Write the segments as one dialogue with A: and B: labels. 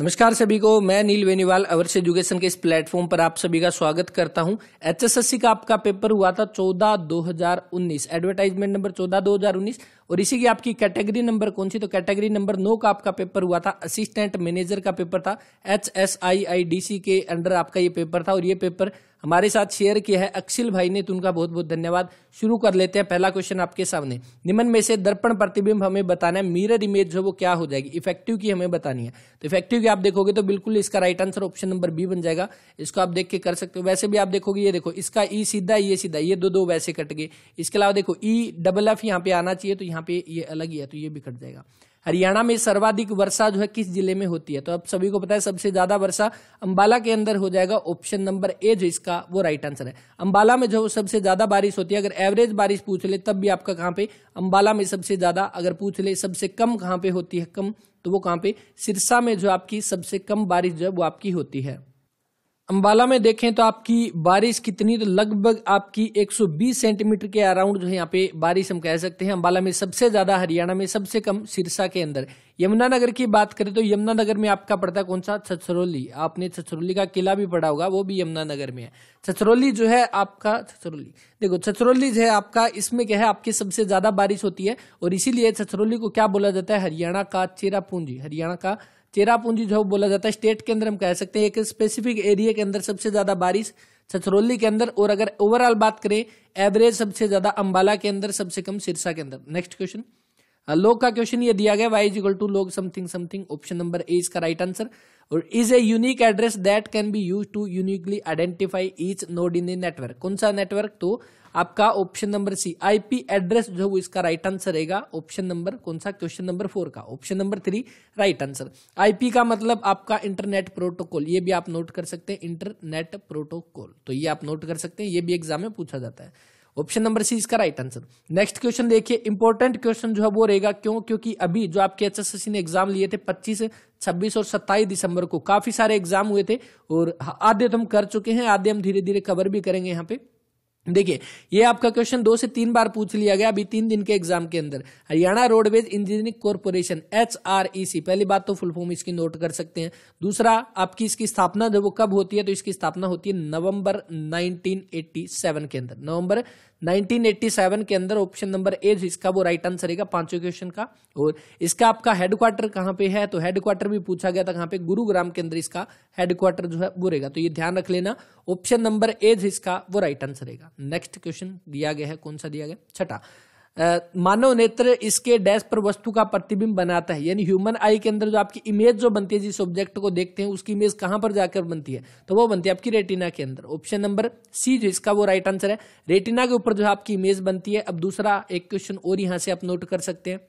A: नमस्कार सभी को मैं नील बेनीवाल अवर्स एजुकेशन के इस प्लेटफॉर्म पर आप सभी का स्वागत करता हूं एचएसएससी का आपका पेपर हुआ था 14 2019 एडवर्टाइजमेंट नंबर 14 2019 और इसी की आपकी कैटेगरी नंबर कौन सी तो कैटेगरी नंबर नो का आपका पेपर हुआ था असिस्टेंट मैनेजर का पेपर था H S I I D C के अंडर आपका ये पेपर था और ये पेपर हमारे साथ शेयर किया है अक्षिल भाई ने तो उनका बहुत बहुत धन्यवाद शुरू कर लेते हैं पहला क्वेश्चन आपके सामने निम्न में से दर्पण प्रतिबिंब हमें बताना है मिरर इमेज जो वो क्या हो जाएगी इफेक्टिव की हमें बतानी है तो इफेक्टिव की आप देखोगे तो बिल्कुल इसका right answer option number B बन जाएगा इसको आप देख के कर सकते हो वैसे भी आप देखोगे ये देखो इसका ई e सीधा ये सीधा ये दो दो वैसे कट गए इसके अलावा देखो ई डबल एफ यहाँ पे आना चाहिए तो यहाँ यहाँ पे ये अलग ही है तो ये भी कट जाएगा हरियाणा में सर्वाधिक वर्षा जो है किस जिले में होती है तो आप सभी को पता है सबसे ज्यादा वर्षा अंबाला के अंदर हो जाएगा ऑप्शन नंबर ए जो इसका वो राइट आंसर है अंबाला में जो सबसे ज्यादा बारिश होती है अगर एवरेज बारिश पूछ ले तब भी आपका कहाँ पे अंबाला में सबसे ज्यादा अगर पूछ ले सबसे कम कहाँ पे होती है कम तो वो कहाँ पे सिरसा में जो आपकी सबसे कम बारिश जो है वो आपकी होती है अम्बाला में देखें तो आपकी बारिश कितनी तो लगभग आपकी 120 सेंटीमीटर के अराउंड जो है यहाँ पे बारिश हम कह सकते हैं अम्बाला में सबसे ज़्यादा हरियाणा में सबसे कम सिरसा के अंदर यमुनानगर की बात करें तो यमुनानगर में आपका पड़ता है कौन सा छछरौली आपने छछरौली का किला भी पड़ा होगा वो भी यमुनानगर में है छछरौली जो है आपका छछरौली देखो छछरौली जो है आपका इसमें क्या है आपकी सबसे ज़्यादा बारिश होती है और इसीलिए छछरौली को क्या बोला जाता है हरियाणा का चेरापूंजी हरियाणा का चेरापूंजी जो बोला जाता है स्टेट के अंदर हम कह सकते हैं एक स्पेसिफिक एरिया के अंदर सबसे ज़्यादा बारिश छछरौली के अंदर और अगर ओवरऑल बात करें एवरेज सबसे ज़्यादा अम्बाला के अंदर सबसे कम सिरसा के अंदर नेक्स्ट क्वेश्चन लोग का क्वेश्चन ये दिया गया वाई टू लोग something something option number A इसका राइट आंसर और is a unique address that can be use to uniquely identify each node in a network कौन सा नेटवर्क तो आपका option number C IP address जो है इसका राइट आंसर रहेगा ऑप्शन नंबर कौन सा क्वेश्चन नंबर फोर का option number three right answer IP का मतलब आपका इंटरनेट प्रोटोकॉल ये भी आप नोट कर सकते हैं इंटरनेट प्रोटोकॉल तो ये आप नोट कर सकते हैं ये भी एग्जाम में पूछा जाता है ऑप्शन नंबर सी इसका राइट आंसर नेक्स्ट क्वेश्चन देखिए इंपॉर्टेंट क्वेश्चन जो है वो रहेगा क्यों क्योंकि अभी जो आपके एच ने एग्जाम लिए थे 25 26 और 27 दिसंबर को काफी सारे एग्जाम हुए थे और आधे तो हम कर चुके हैं आधे हम धीरे धीरे कवर भी करेंगे यहाँ पे देखिए ये आपका क्वेश्चन दो से तीन बार पूछ लिया गया अभी तीन दिन के एग्जाम के अंदर Haryana Roadways Engineering Corporation H R E C पहली बात तो फुल फॉर्म इसकी नोट कर सकते हैं दूसरा आपकी इसकी स्थापना जब वो कब होती है तो इसकी स्थापना होती है नवंबर 1987 के अंदर नवंबर 1987 के अंदर ऑप्शन नंबर ए इसका वो राइट आंसर रहेगा पांचवें क्वेश्चन का और इसका आपका हेडक्वार्टर कहाँ पे है तो हेडक्वार्टर भी पूछा गया था कहाँ पे गुरुग्राम के अंदर इसका हेडक्वार्टर जो है वो रहेगा तो ये ध्यान रख लेना ऑप्शन नंबर ए इसका वो राइट आंसर रहेगा नेक्स्ट क्वेश्चन दिया गया है कौन सा दिया गया छठा मानव नेत्र इसके डैश पर वस्तु का प्रतिबिंब बनाता है यानी ह्यूमन आई के अंदर जो आपकी इमेज जो बनती है जिस ऑब्जेक्ट को देखते हैं उसकी इमेज कहां पर जाकर बनती है तो वो बनती है आपकी रेटिना के अंदर ऑप्शन नंबर सी जो इसका वो राइट आंसर है रेटिना के ऊपर जो आपकी इमेज बनती है अब दूसरा एक क्वेश्चन और यहां से आप नोट कर सकते हैं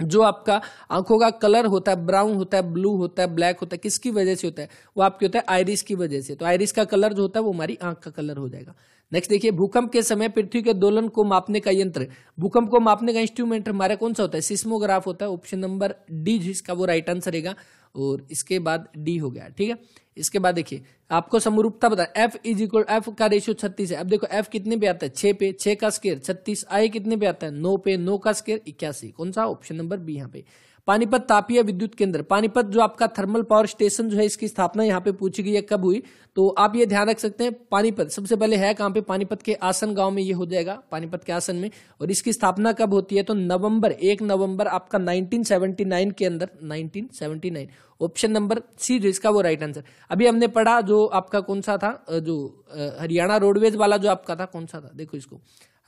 A: जो आपका आंखों का कलर होता है ब्राउन होता है ब्लू होता है ब्लैक होता है किसकी वजह से होता है वो आपके होता है आयरिस की वजह से तो आयरिस का कलर जो होता है वो हमारी आंख का कलर हो जाएगा नेक्स्ट देखिए भूकंप के समय पृथ्वी के दोलन को मापने का यंत्र भूकंप को मापने का इंस्ट्रूमेंट हमारा कौन सा होता है सिस्मोग्राफ होता है ऑप्शन नंबर डी जिसका वो राइट आंसर रहेगा और इसके बाद डी हो गया ठीक है इसके बाद देखिए आपको समरूपता बता एफ इज इक्वल एफ का रेशियो छत्तीस है अब देखो एफ कितने पे आता है छे पे छे का स्केयर छत्तीस आई कितने पे आता है नौ पे नौ का स्केयर इक्यासी कौन सा ऑप्शन नंबर बी यहाँ पे पानीपत तापीय विद्युत केंद्र पानीपत जो आपका थर्मल पावर स्टेशन जो है इसकी स्थापना यहाँ पे पूछी गई है कब हुई तो आप ये ध्यान रख सकते हैं पानीपत सबसे पहले है कहाँ पे पानीपत के आसन गांव में ये हो जाएगा पानीपत के आसन में और इसकी स्थापना कब होती है तो नवंबर एक नवंबर आपका 1979 के अंदर 1979 ऑप्शन नंबर सी जो इसका वो राइट आंसर अभी हमने पढ़ा जो आपका कौन सा था जो हरियाणा रोडवेज वाला जो आपका था कौन सा था देखो इसको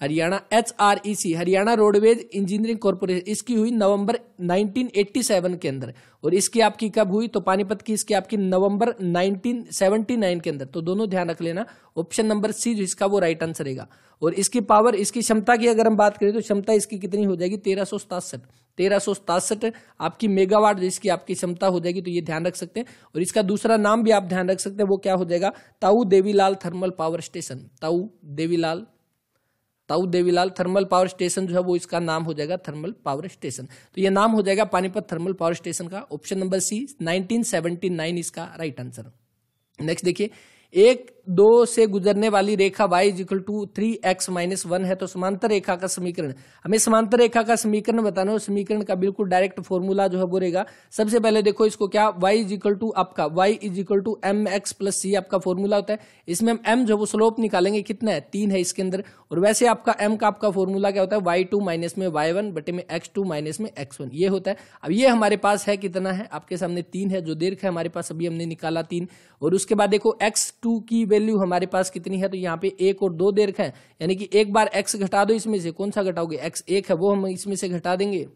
A: Haryana H R E C Haryana Roadways Engineering Corporation इसकी हुई नवंबर 1987 के अंदर और इसकी आपकी कब हुई तो पानीपत की इसकी आपकी नवंबर 1979 के अंदर तो दोनों ध्यान रख लेना ऑप्शन नंबर सी जो इसका वो राइट आंसर रहेगा और इसकी पावर इसकी क्षमता की अगर हम बात करें तो क्षमता इसकी कितनी हो जाएगी तेरह सौ सतासठ तेरह सौ सतासठ आपकी मेगावाट जिसकी आपकी क्षमता हो जाएगी तो ये ध्यान रख सकते हैं और इसका दूसरा नाम भी आप ध्यान रख सकते हैं वो क्या हो जाएगा ताऊ देवीलाल थर्मल पावर स्टेशन ताऊ देवीलाल ताऊ देवीलाल थर्मल पावर स्टेशन जो है वो इसका नाम हो जाएगा थर्मल पावर स्टेशन तो ये नाम हो जाएगा पानीपत थर्मल पावर स्टेशन का ऑप्शन नंबर सी 1979 इसका राइट आंसर नेक्स्ट देखिए एक दो से गुजरने वाली रेखा Y is two three X minus one है तो समांतर रेखा का समीकरण हमें समांतर रेखा का समीकरण बताना है समीकरण का बिल्कुल डायरेक्ट फॉर्मूला जो है वो रहेगा सबसे पहले देखो इसको क्या वाई इज टू आपका Y is equal to M X plus C आपका फॉर्मूला होता है इसमें हम एम जो वो स्लोप निकालेंगे कितना है तीन है इसके अंदर और वैसे आपका एम का आपका फॉर्मूला क्या होता है वाई टू माइनस में वाई वन बटे में एक्स टू माइनस में एक्स वन ये होता है अब ये हमारे पास है कितना है आपके सामने तीन है जो दीर्घ है हमारे पास अभी हमने निकाला तीन और उसके बाद देखो एक्स टू की वैल्यू हमारे पास कितनी है तो यहाँ पे एक और दो दे रखा है यानी कि एक बार एक्स घटा दो इसमें से कौन सा घटाओगे एक्स एक है वो हम इसमें से घटा देंगे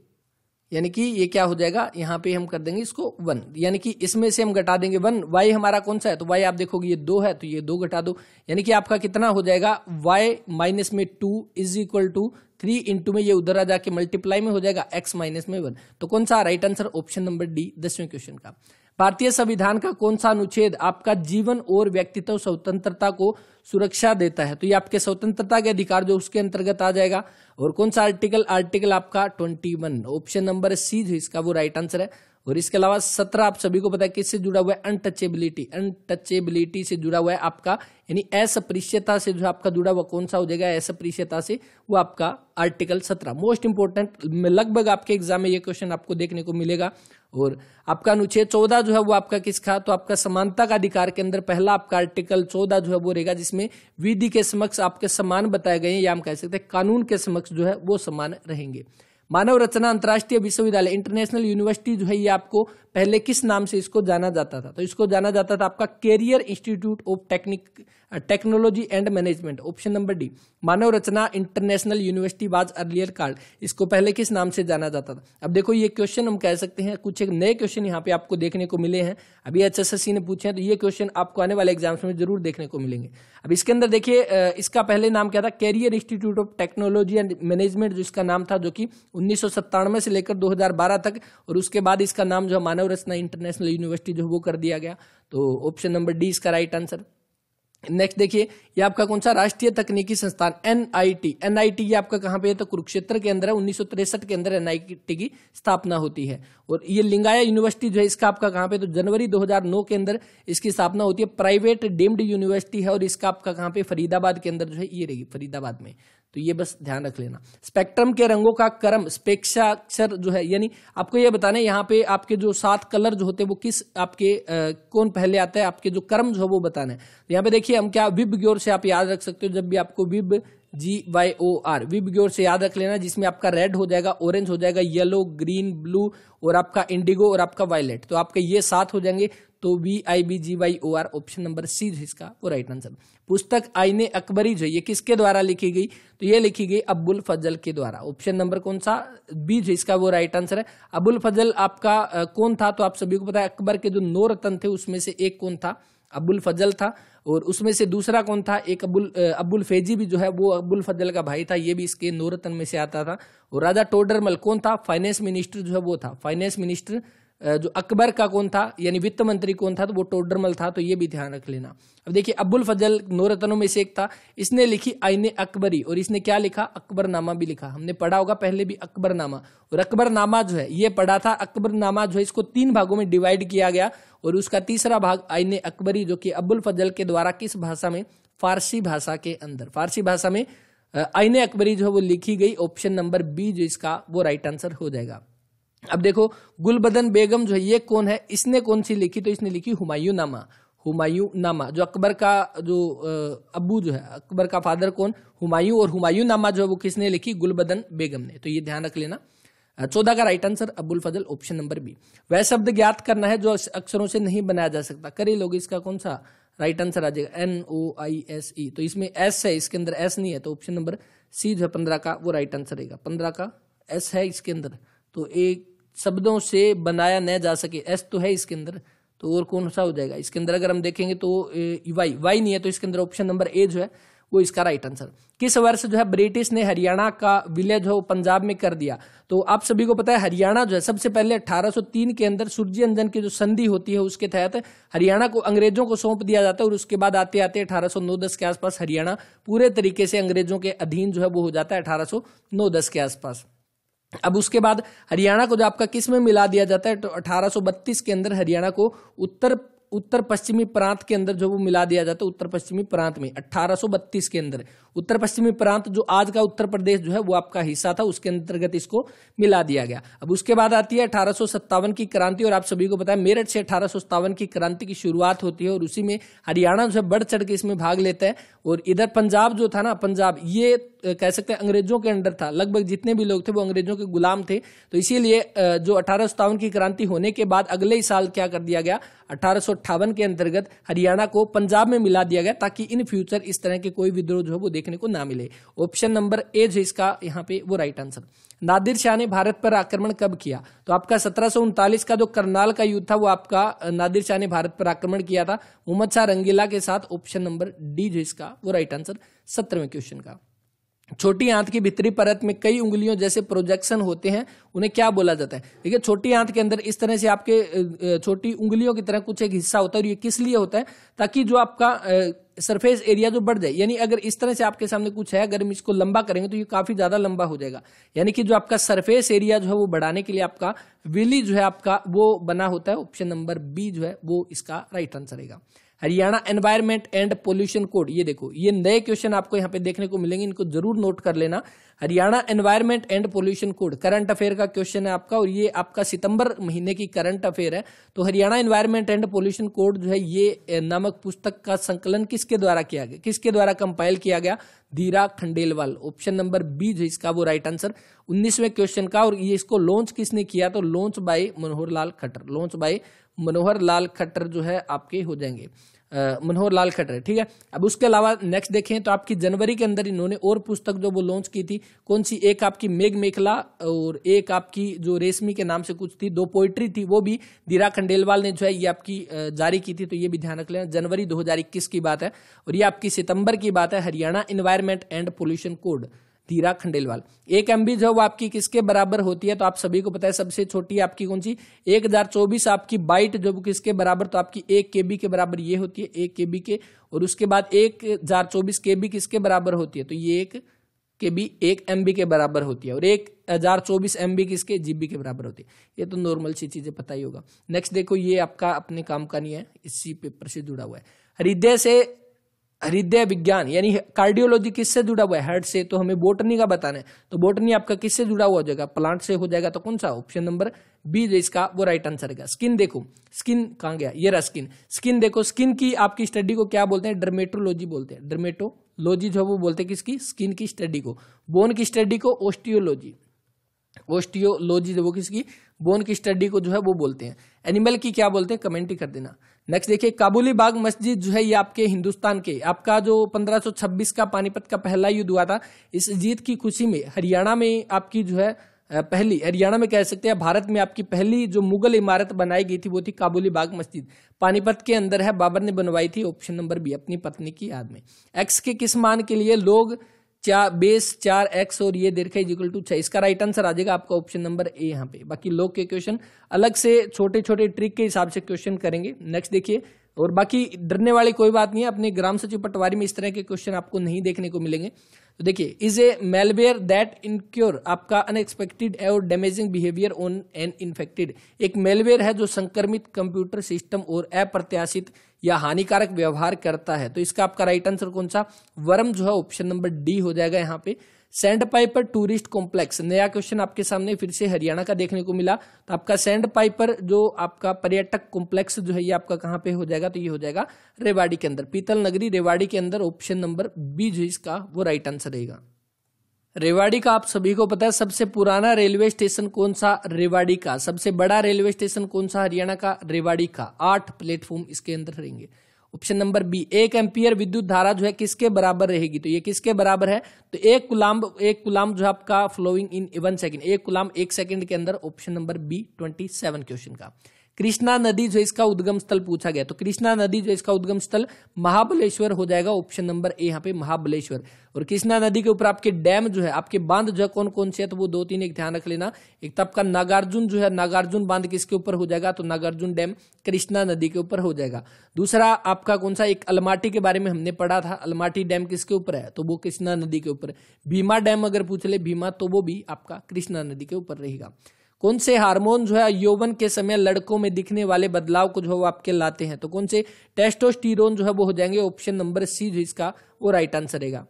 A: यानी कि ये क्या हो जाएगा यहाँ पे हम कर देंगे इसको वन यानी कि इसमें से हम घटा देंगे वन वाई हमारा कौन सा है तो वाई आप देखोगे ये दो है तो ये दो घटा दो यानी कि आपका कितना हो जाएगा वाई माइनस में two is equal to three into में ये उधर आ जाके मल्टीप्लाई में हो जाएगा एक्स माइनस में वन तो कौन सा right answer option number D दसवें क्वेश्चन का भारतीय संविधान का कौन सा अनुच्छेद आपका जीवन और व्यक्तित्व स्वतंत्रता को सुरक्षा देता है तो ये आपके स्वतंत्रता के अधिकार जो उसके अंतर्गत आ जाएगा और कौन सा आर्टिकल आर्टिकल आपका twenty one option number C जो इसका वो राइट आंसर है और इसके अलावा सत्रह आप सभी को पता है किससे जुड़ा हुआ है अनटचेबिलिटी अनटचेबिलिटी से जुड़ा हुआ है आपका यानी असप्रिश्यता से जो आपका जुड़ा हुआ कौन सा हो जाएगा असप्रिश्यता से वो आपका आर्टिकल सत्रह मोस्ट इंपोर्टेंट लगभग आपके एग्जाम में ये क्वेश्चन आपको देखने को मिलेगा और आपका अनुच्छेद चौदह जो है वो आपका किसका तो आपका समानता का अधिकार के अंदर पहला आपका आर्टिकल चौदह जो है वो रहेगा जिसमें विधि के समक्ष आपके समान बताए गए हैं या हम कह सकते हैं कानून के समक्ष जो है वो समान रहेंगे मानव रचना अंतर्राष्ट्रीय विश्वविद्यालय इंटरनेशनल यूनिवर्सिटी जो है ये आपको पहले किस नाम से इसको जाना जाता था तो इसको जाना जाता था आपका Career Institute of Technic Technology and Management option number D Manav Rachna International University was earlier called इसको पहले किस नाम से जाना जाता था अब देखो ये क्वेश्चन हम कह सकते हैं कुछ एक नए क्वेश्चन यहाँ पे आपको देखने को मिले हैं अभी एच ने पूछे हैं तो ये क्वेश्चन आपको आने वाले एग्जाम्स में जरूर देखने को मिलेंगे अब इसके अंदर देखिए इसका पहले नाम क्या था Career Institute of Technology and Management जो इसका नाम था जो कि उन्नीस से लेकर 2012 तक और उसके बाद इसका नाम जो मानव रचना इंटरनेशनल यूनिवर्सिटी जो वो कर दिया गया तो ऑप्शन नंबर डी इसका राइट आंसर नेक्स्ट देखिए ये आपका कौन सा राष्ट्रीय तकनीकी संस्थान एनआईटी एनआईटी ये आपका कहाँ पे है तो कुरुक्षेत्र के अंदर है उन्नीस के अंदर एनआईटी की स्थापना होती है और ये लिंगाया यूनिवर्सिटी जो है इसका आपका कहाँ पे तो जनवरी 2009 के अंदर इसकी स्थापना होती है प्राइवेट डीम्ड यूनिवर्सिटी है और इसका आपका कहाँ पे फरीदाबाद के अंदर जो है ये रहेगी फरीदाबाद में तो ये बस ध्यान रख लेना स्पेक्ट्रम के रंगों का क्रम स्पेक्षाक्षर जो है यानी आपको ये बताना है यहाँ पे आपके जो सात कलर जो होते हैं वो किस आपके आ, कौन पहले आता है आपके जो क्रम जो है वो बताना है तो यहाँ पे देखिए हम क्या विब ग्योर से आप याद रख सकते हो जब भी आपको विब जी वाई ओ आर विब ग्योर से याद रख लेना जिसमें आपका रेड हो जाएगा ऑरेंज हो जाएगा येलो ग्रीन ब्लू और आपका इंडिगो और आपका वायलेट तो आपके ये सात हो जाएंगे तो V I B G Y O R option number C इसका वो राइट आंसर पुस्तक आईने अकबरी जो ये किसके द्वारा लिखी गई तो ये लिखी गई अब्बुल फजल के द्वारा ऑप्शन नंबर कौन सा बी जो इसका वो राइट आंसर है अबुल फजल आपका कौन था तो आप सभी को पता है अकबर के जो नौ रतन थे उसमें से एक कौन था अबुल फजल था और उसमें से दूसरा कौन था एक अबुल अबुल फेजी भी जो है वो अबुल फजल का भाई था ये भी इसके नौरतन में से आता था और राजा टोडरमल कौन था फाइनेंस मिनिस्टर जो है वो था फाइनेंस मिनिस्टर जो अकबर का कौन था यानी वित्त मंत्री कौन था तो वो टोडरमल था तो ये भी ध्यान रख लेना अब देखिए अब्बुल फजल नौरतनों में से एक था इसने लिखी आईने अकबरी और इसने क्या लिखा अकबरनामा भी लिखा हमने पढ़ा होगा पहले भी अकबरनामा और अकबरनामा जो है ये पढ़ा था अकबरनामा जो है इसको तीन भागों में डिवाइड किया गया और उसका तीसरा भाग आईने अकबरी जो कि अब्बुल फजल के द्वारा किस भाषा में फारसी भाषा के अंदर फारसी भाषा में आईने अकबरी जो है वो लिखी गई ऑप्शन नंबर बी जो इसका वो राइट आंसर हो जाएगा अब देखो गुलबदन बेगम जो है ये कौन है इसने कौन सी लिखी तो इसने लिखी हुमायूं नामा हुमायूं नामा जो अकबर का जो अबू जो है अकबर का फादर कौन हुमायूं और हुमायूं नामा जो है वो किसने लिखी गुलबदन बेगम ने तो ये ध्यान रख लेना चौदह का right answer Abul Fazal option number B वह शब्द ज्ञात करना है जो अक्षरों से नहीं बनाया जा सकता करे लोग इसका कौन सा राइट आंसर आ जाएगा N O I S E तो इसमें एस है इसके अंदर एस नहीं है तो ऑप्शन नंबर सी जो है पंद्रह का वो राइट आंसर रहेगा पंद्रह का एस है इसके अंदर तो एक शब्दों से बनाया न जा सके एस तो है इसके अंदर तो और कौन सा हो जाएगा इसके अंदर अगर हम देखेंगे तो वाई वाई नहीं है तो इसके अंदर ऑप्शन नंबर ए जो है वो इसका राइट आंसर किस वर्ष जो है ब्रिटिश ने हरियाणा का विलय जो पंजाब में कर दिया तो आप सभी को पता है हरियाणा जो है सबसे पहले 1803 के अंदर सूर्य अंजन की जो संधि होती है उसके तहत हरियाणा को अंग्रेजों को सौंप दिया जाता है और उसके बाद आते आते 1809-10 के आसपास हरियाणा पूरे तरीके से अंग्रेजों के अधीन जो है वो हो जाता है अठारह 10 के आसपास अब उसके बाद हरियाणा को जो आपका किस में मिला दिया जाता है तो 1832 के अंदर हरियाणा को उत्तर उत्तर पश्चिमी प्रांत के अंदर जो वो मिला दिया जाता है उत्तर पश्चिमी प्रांत में 1832 के अंदर उत्तर पश्चिमी प्रांत जो आज का उत्तर प्रदेश जो है वो आपका हिस्सा था उसके अंतर्गत इसको मिला दिया गया अब उसके बाद आती है अठारह की क्रांति और आप सभी को बताया मेरठ से अठारह की क्रांति की शुरुआत होती है और उसी में हरियाणा जो है बढ़ चढ़ के इसमें भाग लेता है और इधर पंजाब जो था ना पंजाब ये कह सकते हैं अंग्रेजों के अंडर था लगभग जितने भी लोग थे वो अंग्रेजों के गुलाम थे तो इसीलिए जो अठारह की क्रांति होने के बाद अगले ही साल क्या कर दिया गया अठारह अट्ठावन के अंतर्गत हरियाणा को पंजाब में मिला दिया गया ताकि इन फ्यूचर इस तरह के कोई विद्रोह जो है वो देखने को ना मिले ऑप्शन नंबर ए जो इसका यहाँ पे वो राइट आंसर नादिर शाह ने भारत पर आक्रमण कब किया तो आपका सत्रह का जो करनाल का युद्ध था वो आपका नादिर शाह ने भारत पर आक्रमण किया था मोहम्मद शाह रंगीला के साथ ऑप्शन नंबर डी जो इसका वो राइट आंसर सत्रहवें क्वेश्चन का छोटी आंत की भित्री परत में कई उंगलियों जैसे प्रोजेक्शन होते हैं उन्हें क्या बोला जाता है देखिए छोटी आंत के अंदर इस तरह से आपके छोटी उंगलियों की तरह कुछ एक हिस्सा होता है और ये किस लिए होता है ताकि जो आपका सरफेस एरिया जो बढ़ जाए यानी अगर इस तरह से आपके सामने कुछ है अगर हम इसको लंबा करेंगे तो ये काफी ज्यादा लंबा हो जाएगा यानी कि जो आपका सरफेस एरिया जो है वो बढ़ाने के लिए आपका विली जो है आपका वो बना होता है ऑप्शन नंबर बी जो है वो इसका राइट आंसर रहेगा Haryana Environment and Pollution Code ये देखो ये नए क्वेश्चन आपको यहाँ पे देखने को मिलेंगे इनको जरूर नोट कर लेना Haryana Environment and Pollution Code current affair का क्वेश्चन है आपका और ये आपका सितंबर महीने की करंट अफेयर है तो Haryana Environment and Pollution Code जो है ये नामक पुस्तक का संकलन किसके द्वारा किया गया किसके द्वारा कंपाइल किया गया Dheera Khandelwal option number B जो इसका वो राइट आंसर उन्नीसवें क्वेश्चन का और ये इसको लॉन्च किसने किया तो launch by Manohar Lal Khattar launch by Manohar Lal Khattar जो है आपके हो जाएंगे मनोहर लाल खट्टर ठीक है अब उसके अलावा नेक्स्ट देखें तो आपकी जनवरी के अंदर इन्होंने और पुस्तक जो वो लॉन्च की थी कौन सी एक आपकी मेघ मेखला और एक आपकी जो रेशमी के नाम से कुछ थी दो पोइट्री थी वो भी दीरा खंडेलवाल ने जो है ये आपकी जारी की थी तो ये भी ध्यान रख लेना जनवरी दो की बात है और ये आपकी सितंबर की बात है Haryana Environment and Pollution Code Tira Khandelwal एक एम जो आपकी किसके बराबर होती है तो आप सभी को पता है सबसे छोटी आपकी कौन सी एक हजार चौबीस आपकी बाइट जो किसके बराबर तो आपकी एक के बी के बराबर ये होती है एक के बी के और उसके बाद एक हजार चौबीस के बी किसके बराबर होती है तो ये एक के बी एक एम के बराबर होती है और एक हज़ार चौबीस एम किसके जी के बराबर होती है ये तो नॉर्मल सी चीज़ें पता ही होगा नेक्स्ट देखो ये आपका अपने काम का नहीं है इसी पेपर से जुड़ा हुआ है हृदय से हृदय विज्ञान यानी कार्डियोलॉजी किससे जुड़ा हुआ है हार्ट से तो हमें बोटनी का बताना है तो बोटनी आपका किससे जुड़ा हुआ हो जाएगा प्लांट से हो जाएगा तो कौन सा ऑप्शन नंबर बी जो इसका वो राइट आंसर है स्किन देखो स्किन कहाँ गया ये रहा स्किन स्किन देखो स्किन की आपकी स्टडी को क्या बोलते हैं डर्मेटोलॉजी बोलते हैं डर्मेटोलॉजी जो है वो बोलते हैं किसकी स्किन की स्टडी को बोन की स्टडी को ओस्टियोलॉजी ओस्टियोलॉजी जो वो किसकी बोन की स्टडी को जो है वो बोलते हैं एनिमल की क्या बोलते हैं कमेंट ही कर देना नेक्स्ट देखिए काबुली बाग मस्जिद जो है ये आपके हिंदुस्तान के आपका जो 1526 का पानीपत का पहला युद्ध हुआ था इस जीत की खुशी में हरियाणा में आपकी जो है पहली हरियाणा में कह सकते हैं भारत में आपकी पहली जो मुगल इमारत बनाई गई थी वो थी काबुली बाग मस्जिद पानीपत के अंदर है बाबर ने बनवाई थी ऑप्शन नंबर बी अपनी पत्नी की याद में एक्स के किस मान के लिए लोग चार बेस चार एक्स और ये दीर्घ इज इक्वल टू छः इसका राइट आंसर आ जाएगा आपका ऑप्शन नंबर ए यहाँ पे बाकी लोग के क्वेश्चन अलग से छोटे छोटे ट्रिक के हिसाब से क्वेश्चन करेंगे नेक्स्ट देखिए और बाकी डरने वाली कोई बात नहीं है अपने ग्राम सचिव पटवारी में इस तरह के क्वेश्चन आपको नहीं देखने को मिलेंगे तो देखिए is a malware that incur आपका अनएक्सपेक्टेड और damaging behaviour on an infected एक मेलवेयर है जो संक्रमित कंप्यूटर सिस्टम और अप्रत्याशित या हानिकारक व्यवहार करता है तो इसका आपका राइट आंसर कौन सा वर्म जो है ऑप्शन नंबर डी हो जाएगा यहाँ पे सैंड पाइपर टूरिस्ट कॉम्प्लेक्स नया क्वेश्चन आपके सामने फिर से हरियाणा का देखने को मिला तो आपका सैंड पाइपर जो आपका पर्यटक कॉम्प्लेक्स जो है ये आपका कहाँ पे हो जाएगा तो ये हो जाएगा रेवाड़ी के अंदर पीतल नगरी रेवाड़ी के अंदर ऑप्शन नंबर बी जो इसका वो राइट आंसर रहेगा रेवाड़ी का आप सभी को पता है सबसे पुराना रेलवे स्टेशन कौन सा रेवाड़ी का सबसे बड़ा रेलवे स्टेशन कौन सा हरियाणा का रेवाड़ी का आठ प्लेटफॉर्म इसके अंदर रहेंगे ऑप्शन नंबर बी एक एम्पियर विद्युत धारा जो है किसके बराबर रहेगी तो ये किसके बराबर है तो एक कुलाम एक कुलाम जो है आपका फ्लोइंग इन वन सेकेंड एक कुलाम एक सेकेंड के अंदर option number B twenty seven question का कृष्णा नदी जो इसका उद्गम स्थल पूछा गया तो कृष्णा नदी जो इसका उद्गम स्थल महाबलेश्वर हो जाएगा ऑप्शन नंबर ए यहाँ पे महाबलेश्वर और कृष्णा नदी के ऊपर आपके डैम जो है आपके बांध जो है कौन कौन से है तो वो दो तीन एक ध्यान रख लेना एक तो आपका नागार्जुन जो है नागार्जुन बांध किसके ऊपर हो जाएगा तो नागार्जुन डैम कृष्णा नदी के ऊपर हो जाएगा दूसरा आपका कौन सा एक अलमाटी के बारे में हमने पढ़ा था अलमाटी डैम किसके ऊपर है तो वो कृष्णा नदी के ऊपर भीमा डैम अगर पूछ ले भीमा तो वो भी आपका कृष्णा नदी के ऊपर रहेगा कौन से हार्मोन जो है यौवन के समय लड़कों में दिखने वाले बदलाव को जो है वो आपके लाते हैं तो कौन से टेस्टोस्टीरोन जो है वो हो जाएंगे ऑप्शन नंबर सी जो इसका वो राइट आंसर रहेगा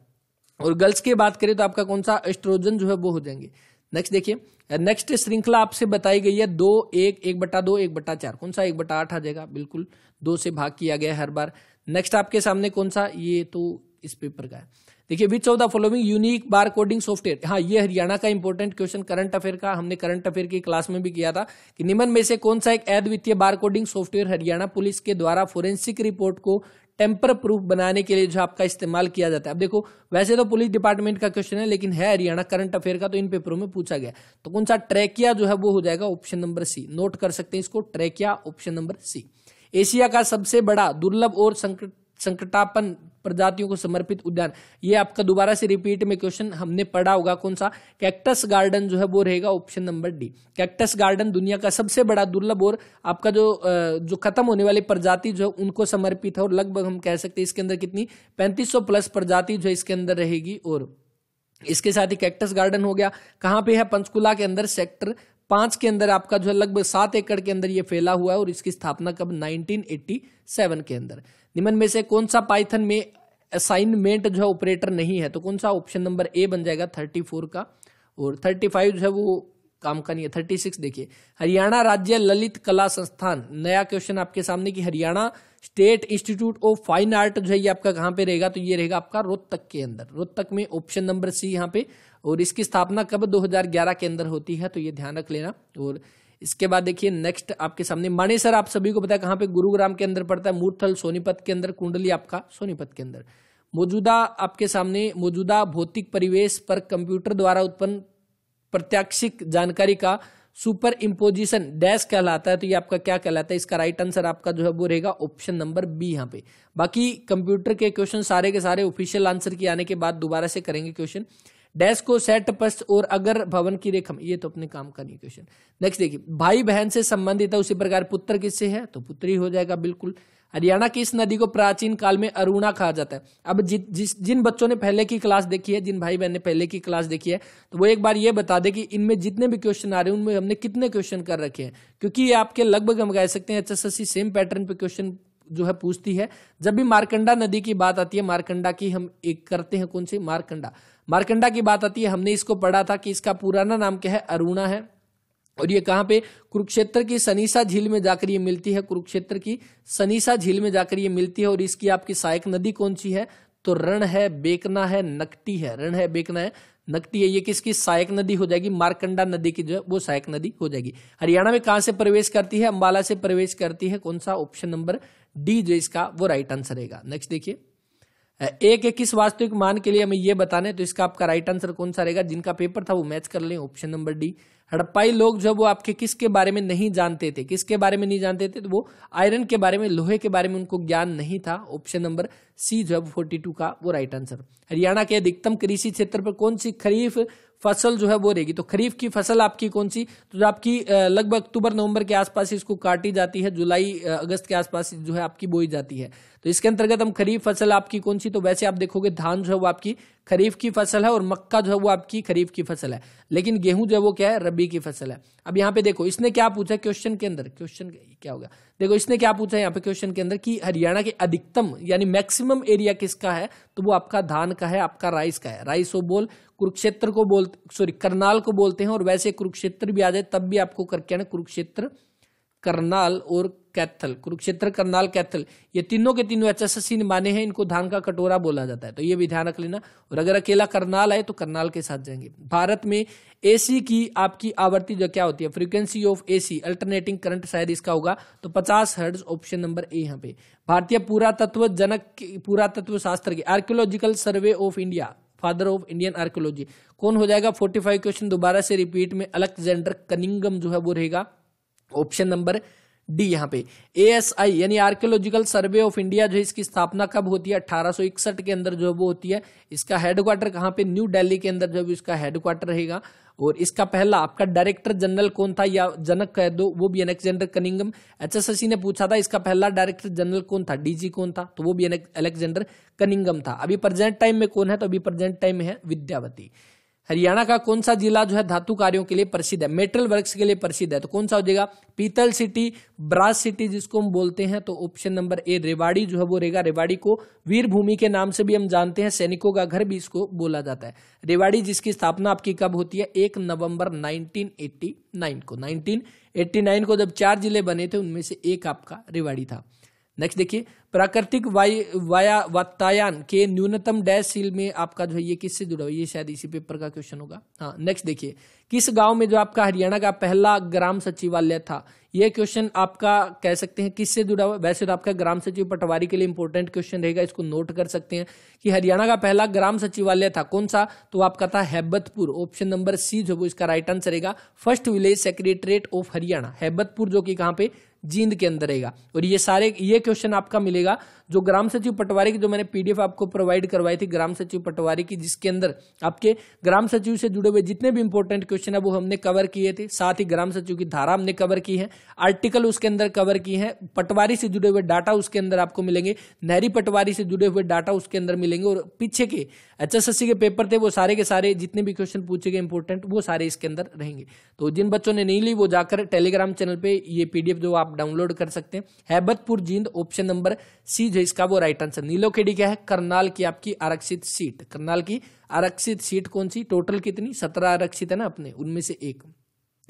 A: और गर्ल्स की बात करें तो आपका कौन सा एस्ट्रोजन जो है वो हो जाएंगे नेक्स्ट देखिए नेक्स्ट श्रृंखला आपसे बताई गई है दो एक एक बटा दो एक बटा चार कौन सा एक बटा आठ आ जाएगा बिल्कुल दो से भाग किया गया हर बार नेक्स्ट आपके सामने कौन सा ये तो इस पेपर का है देखिए which of the following unique bar coding software हाँ ये हरियाणा का इंपॉर्टेंट क्वेश्चन करंट अफेयर का हमने करंट अफेयर की क्लास में भी किया था कि निम्न में से कौन सा एक अद्वितीय bar coding software Haryana police के द्वारा फोरेंसिक रिपोर्ट को टेम्पर प्रूफ बनाने के लिए जो आपका इस्तेमाल किया जाता है अब देखो वैसे तो पुलिस डिपार्टमेंट का क्वेश्चन है लेकिन है हरियाणा करंट अफेयर का तो इन पेपरों में पूछा गया तो कौन सा ट्रैकिया जो है वो हो जाएगा ऑप्शन नंबर सी नोट कर सकते हैं इसको Trakea option number C Asia का सबसे बड़ा दुर्लभ और संकट संकटापन प्रजातियों को समर्पित उद्यान ये आपका दोबारा से रिपीट में क्वेश्चन हमने पढ़ा होगा कौन सा कैक्टस गार्डन जो है वो रहेगा option number D cactus garden दुनिया का सबसे बड़ा दुर्लभ और आपका जो जो खत्म होने वाली प्रजाति जो है उनको समर्पित है और लगभग हम कह सकते हैं इसके अंदर कितनी पैंतीस प्लस प्रजाति जो इसके अंदर रहेगी और इसके साथ ही कैक्टस गार्डन हो गया कहाँ पे है पंचकुला के अंदर सेक्टर पांच के अंदर आपका जो है लगभग सात एकड़ के अंदर ये फैला हुआ है और इसकी स्थापना कब 1987 के अंदर निम्न में से कौन सा पाइथन में असाइनमेंट जो है ऑपरेटर नहीं है तो कौन सा ऑप्शन नंबर ए बन जाएगा थर्टी फोर का और थर्टी फाइव जो है वो काम का नहीं है थर्टी सिक्स देखिए हरियाणा राज्य ललित कला संस्थान नया क्वेश्चन आपके सामने की Haryana State Institute of Fine Art जो है ये आपका कहाँ पे रहेगा तो ये रहेगा आपका रोहतक के अंदर रोहतक में ऑप्शन नंबर सी यहाँ पे और इसकी स्थापना कब 2011 के अंदर होती है तो ये ध्यान रख लेना और इसके बाद देखिए नेक्स्ट आपके सामने मानेसर आप सभी को पता है कहाँ पे गुरुग्राम के अंदर पड़ता है मूर्थल सोनीपत के अंदर कुंडली आपका सोनीपत के अंदर मौजूदा आपके सामने मौजूदा भौतिक परिवेश पर कंप्यूटर द्वारा उत्पन्न प्रत्याक्षिक जानकारी का सुपर इम्पोजिशन डैश कहलाता है तो ये आपका क्या कहलाता है इसका राइट आंसर आपका जो है वो रहेगा ऑप्शन नंबर बी यहाँ पे बाकी कंप्यूटर के क्वेश्चन सारे के सारे ऑफिशियल आंसर की आने के बाद दोबारा से करेंगे क्वेश्चन डेस्क को सेट पस्त और अगर भवन की रेखा ये तो अपने काम का नहीं क्वेश्चन नेक्स्ट देखिए भाई बहन से संबंधित है उसी प्रकार पुत्र किससे है तो पुत्र ही हो जाएगा बिल्कुल हरियाणा की इस नदी को प्राचीन काल में अरुणा कहा जाता है अब जि, जिस जिन बच्चों ने पहले की क्लास देखी है जिन भाई बहन ने पहले की क्लास देखी है तो वो एक बार ये बता दे कि इनमें जितने भी क्वेश्चन आ रहे हैं उनमें हमने कितने क्वेश्चन कर रखे हैं क्योंकि ये आपके लगभग हम कह सकते हैं एच सेम पैटर्न पे क्वेश्चन जो है पूछती है जब भी मारकंडा नदी की बात आती है मारकंडा की हम एक करते हैं कौन सी मारकंडा मारकंडा की बात आती है हमने इसको पढ़ा था कि इसका पुराना नाम क्या है अरुणा है और ये कहाँ पे कुरुक्षेत्र की सनीसा झील में जाकर ये मिलती है कुरुक्षेत्र की सनीसा झील में जाकर ये मिलती है और इसकी आपकी सहायक नदी कौन सी है तो रण है बेकना है नकटी है रण है बेकना है नकटी है ये किसकी सहायक नदी हो जाएगी मारकंडा नदी की जो है वो सहायक नदी हो जाएगी हरियाणा में कहाँ से प्रवेश करती है अंबाला से प्रवेश करती है कौन सा ऑप्शन नंबर डी जो इसका वो राइट आंसर रहेगा नेक्स्ट देखिए एक इक्कीस वास्तविक मान के लिए हमें ये बताने तो इसका आपका राइट आंसर कौन सा रहेगा जिनका पेपर था वो मैच कर लें ऑप्शन नंबर डी हड़प्पाई लोग जो वो आपके किसके बारे में नहीं जानते थे किसके बारे में नहीं जानते थे तो वो आयरन के बारे में लोहे के बारे में उनको ज्ञान नहीं था ऑप्शन नंबर सी जो है फोर्टी टू का वो राइट आंसर हरियाणा के अधिकतम कृषि क्षेत्र पर कौन सी खरीफ फसल जो है वो रहेगी तो खरीफ की फसल आपकी कौन सी तो आपकी लगभग अक्टूबर नवंबर के आसपास इसको काटी जाती है जुलाई अगस्त के आसपास जो है आपकी बोई जाती है तो इसके अंतर्गत हम खरीफ फसल आपकी कौन सी तो वैसे आप देखोगे धान जो है वो आपकी खरीफ की फसल है और मक्का जो है वो आपकी खरीफ की फसल है लेकिन गेहूं जो है वो क्या है रबी की फसल है अब यहाँ पे देखो इसने क्या पूछा क्वेश्चन के अंदर क्वेश्चन क्या होगा देखो इसने क्या पूछा यहाँ पे क्वेश्चन के अंदर कि हरियाणा के अधिकतम यानी मैक्सिमम एरिया किसका है तो वो आपका धान का है आपका राइस का है राइस बोल कुरुक्षेत्र को बोल सॉरी करनाल को बोलते हैं और वैसे कुरुक्षेत्र भी आ जाए तब भी आपको करके आना कुरुक्षेत्र करनाल और कैथल कुरुक्षेत्र करनाल कैथल ये तीनों के तीनों एच एस सी माने हैं इनको धान का कटोरा बोला जाता है तो ये भी ध्यान रख लेना और अगर अकेला करनाल आए तो करनाल के साथ जाएंगे भारत में एसी की आपकी आवृत्ति जो क्या होती है frequency of AC alternating current शायद इसका होगा तो पचास हर्ड ऑप्शन नंबर ए यहाँ पे भारतीय पुरातत्व जनक पुरातत्व शास्त्र के Archaeological Survey of India father of Indian archaeology कौन हो जाएगा फोर्टी फाइव क्वेश्चन दोबारा से रिपीट में अलेक्जेंडर कनिंगम जो है वो रहेगा ऑप्शन नंबर डी यहाँ पे आई यानी आर्कियोलॉजिकल सर्वे ऑफ इंडिया जो इसकी स्थापना कब होती है 1861 के अंदर जो वो होती है इसका हेडक्वार्टर कहाँ पे न्यू दिल्ली के अंदर जो इसका हेडक्वार्टर रहेगा और इसका पहला आपका डायरेक्टर जनरल कौन था या जनक कह दो वो भी अलेक्जेंडर कनिंगम एचएसएससी ने पूछा था इसका पहला डायरेक्टर जनरल कौन था डीजी कौन था तो वो भी अलेक्जेंडर कनिंगम था अभी प्रेजेंट टाइम में कौन है तो अभी प्रेजेंट टाइम में है विद्यावती हरियाणा का कौन सा जिला जो है धातु कार्यों के लिए प्रसिद्ध है मेटल वर्क्स के लिए प्रसिद्ध है तो कौन सा हो जाएगा पीतल सिटी ब्रास सिटी जिसको हम बोलते हैं तो ऑप्शन नंबर ए रेवाड़ी जो है वो रहेगा रेवाड़ी को वीर भूमि के नाम से भी हम जानते हैं सैनिकों का घर भी इसको बोला जाता है रेवाड़ी जिसकी स्थापना आपकी कब होती है एक नवम्बर नाइनटीन को नाइनटीन को जब चार जिले बने थे उनमें से एक आपका रेवाड़ी था नेक्स्ट देखिए प्राकृतिक वाय वाया वातायन के न्यूनतम डैश सील में आपका जो है ये किससे जुड़ा हुआ ये शायद इसी पेपर का क्वेश्चन होगा हाँ नेक्स्ट देखिए किस गांव में जो आपका हरियाणा का पहला ग्राम सचिवालय था ये क्वेश्चन आपका कह सकते हैं किससे जुड़ा हुआ वैसे तो आपका ग्राम सचिव पटवारी के लिए इंपॉर्टेंट क्वेश्चन रहेगा इसको नोट कर सकते हैं कि हरियाणा का पहला ग्राम सचिवालय था कौन सा तो आपका था हैबतपुर ऑप्शन नंबर सी जो इसका राइट आंसर रहेगा first village secretariat of Haryana Habatpur जो कि कहाँ पे जींद के अंदर रहेगा और ये सारे ये क्वेश्चन आपका मिलेगा जो ग्राम सचिव पटवारी की जो मैंने पीडीएफ आपको प्रोवाइड करवाई थी ग्राम सचिव पटवारी की जिसके अंदर आपके ग्राम सचिव से जुड़े हुए जितने भी इंपॉर्टेंट क्वेश्चन है वो हमने कवर किए थे साथ ही ग्राम सचिव की धारा हमने कवर की है आर्टिकल उसके अंदर कवर की है पटवारी से जुड़े हुए डाटा उसके अंदर आपको मिलेंगे नहरी पटवारी से जुड़े हुए डाटा उसके अंदर मिलेंगे और पीछे के एच के पेपर थे वो सारे के सारे जितने भी क्वेश्चन पूछे गए इंपॉर्टेंट वो सारे इसके अंदर रहेंगे तो जिन बच्चों ने नहीं ली वो जाकर टेलीग्राम चैनल पर ये पीडीएफ जो आप आप डाउनलोड कर सकते हैं Habatpur Jind option number C जो इसका वो राइट आंसर नीलो नीलोखेड़ी क्या है करनाल की आपकी आरक्षित सीट करनाल की आरक्षित सीट कौन सी टोटल कितनी सत्रह आरक्षित है ना अपने उनमें से एक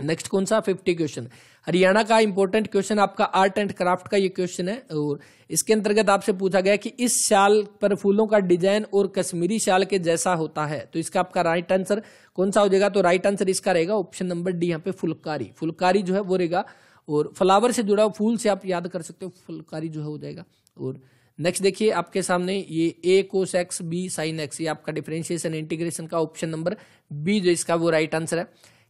A: नेक्स्ट कौन सा फिफ्टी क्वेश्चन हरियाणा का इंपॉर्टेंट क्वेश्चन आपका आर्ट एंड क्राफ्ट का ये क्वेश्चन है और इसके अंतर्गत आपसे पूछा गया कि इस शाल पर फूलों का डिजाइन और कश्मीरी शाल के जैसा होता है तो इसका आपका राइट आंसर कौन सा हो जाएगा तो राइट आंसर इसका रहेगा ऑप्शन नंबर डी यहाँ पे फुलकारी फुलकारी जो है वो रहेगा और फ्लावर से जुड़ा फूल से आप याद कर सकते हो फुलकारी जो है हो जाएगा और नेक्स्ट देखिए आपके सामने ये A cos X B sine X ये आपका डिफरेंशिएशन इंटीग्रेशन का ऑप्शन नंबर बी जो इसका वो राइट आंसर है